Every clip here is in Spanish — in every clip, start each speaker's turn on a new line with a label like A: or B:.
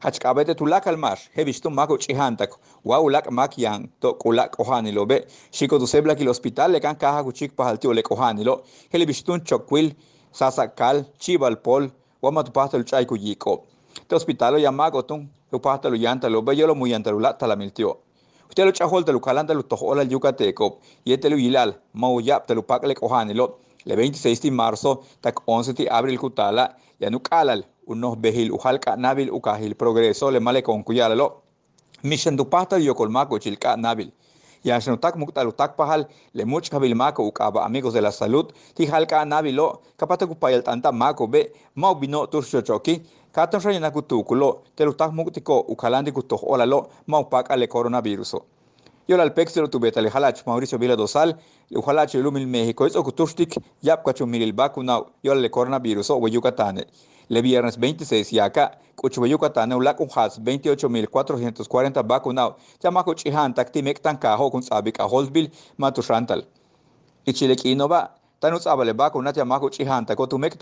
A: hachqabete tulak al mar mago mako chihantak wa ulak makyan to kulak ohanilo shiko sebla hospital le kan kaha kuchik pahalti ole ohanilo helibishtun chokwil sasakal chibalpol wa matpahto chay kuyiko te hospital ya yanta lo yolo muyanta lo talamiltio usted lo chahol te lo calanda lo yucateco y este lo mauyap te lo ohanilo le 26 de marzo tak 11 de abril kutala yanuk alal unos vejil ujalca nabil ukahil progreso le male con cuyalalo mishen dupata yocolmaco chilka nabil y ashnutak tak pahal le much kabilmako ukaba amigos de la salud tijalka nabilo el tanta mako be maubino turshochoki katon rayanakutukulo telutak muktiko ukalandi kutoh olalo maupaka le coronaviruso y al pexero tu beta halach Mauricio Vila Dosal y halach el México es ocutushtik yap mil el vacunao y el coronavirus o oh, Yucatán le viernes 26 y acá Cuchuba Yucatán el lac 28440 vacunao chamaco chihan taktimek tancajo con sabica. a Holzbil matushantal y chilek va, tanus abale vacunat chamaco chihan takotumek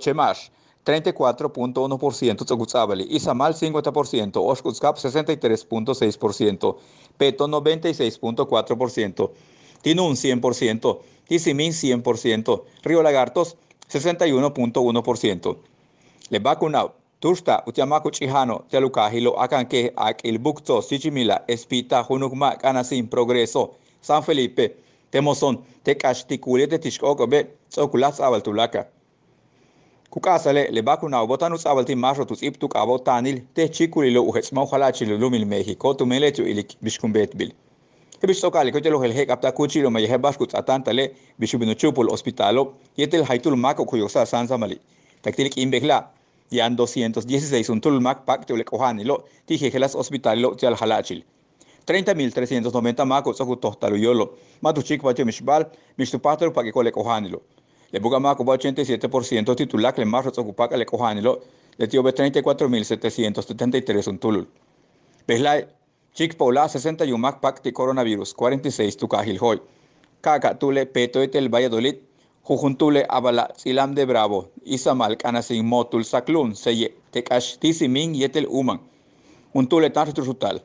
A: chemash 34.1%, Izamal 50%, Oshkutzkap 63.6%, Peto 96.4%, Tinun 100%, Tizimín 100%, Río Lagartos 61.1%. Le Tushta, Tusta, Chijano, Chihano, Akanke, Ak Sichimila, Espita, Hunukma, Canasim, Progreso, San Felipe, Temozón, Be, Tetixcocobe, Tulaka le kuqaasale lebakuna obotan utsabalti mashrotu tsiptu qabottaanil techículilo ujetsmau mexico, tu tumeletiu ilik bixkunbetbil ebixtokali kotelohel jek apta kuchilo mayejebax kuts'atantale bixibinuchupul hospitalo yetel jaitulmak okuyoksa sansamali taktilik inbekla yan 216 untulmak pak teolek'ojanilo tijejelas hospitalilo tialjalachil 30.390 mak otsokutohtaluyolo pa mixbal kole kohanilo. Le más ocupa 87% titular, que más ocupa que le cojanelo, le tío 34.773 un tulul. Beslay, Chic Paula 61 Mac pacte Coronavirus 46 Tucajil Hoy. Caca Tule Peto el Valladolid, Jujuntule Abala Silam de Bravo, Isamal Canasin Motul Saclun, Seye, Tecash Tisimin el Uman. Un Tule Tartrusutal.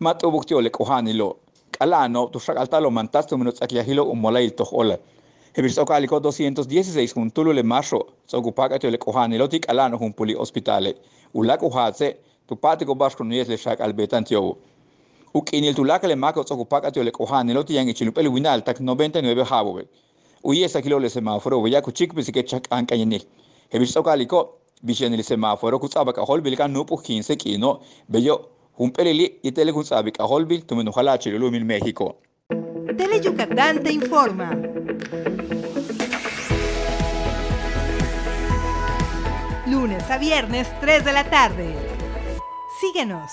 A: matubuk le lo calano tu talo mantasto menos un umola il tojola hebirso calico 216 juntulo le macho socupaca tiole kohanilo tic alano jumpuli hospitale ulaco hace tu patico basco nuyes le Betantio. albetantiobo ukinil tulaca le maco socupaca le kohanilo ti ichilupel winal tac 99 jabobe uyes aquilo le semáforo boyacu chicpis pues, que chac he hebirso calico Vishen el semáforo, Kutsabaka Hol, Vilca Nupu 15, Kino, Bello un perili y a Gunsabic a tu Tuminujala, Chirulumil, México. Tele Yucatán te informa. Lunes a viernes, 3 de la tarde. Síguenos.